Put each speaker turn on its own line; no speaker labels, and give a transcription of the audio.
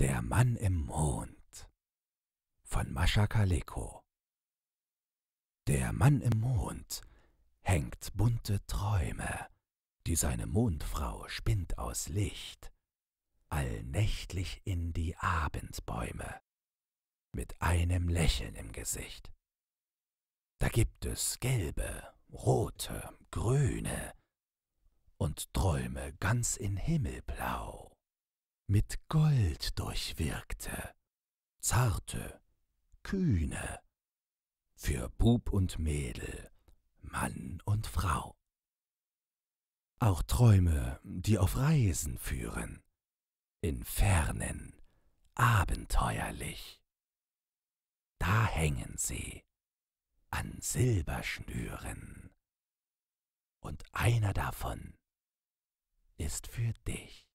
Der Mann im Mond von Mascha Kaleko Der Mann im Mond hängt bunte Träume, die seine Mondfrau spinnt aus Licht, allnächtlich in die Abendbäume, mit einem Lächeln im Gesicht. Da gibt es gelbe, rote, grüne und Träume ganz in Himmelblau mit Gold durchwirkte, zarte, kühne, für Bub und Mädel, Mann und Frau. Auch Träume, die auf Reisen führen, in Fernen, abenteuerlich. Da hängen sie an Silberschnüren, und einer davon ist für dich.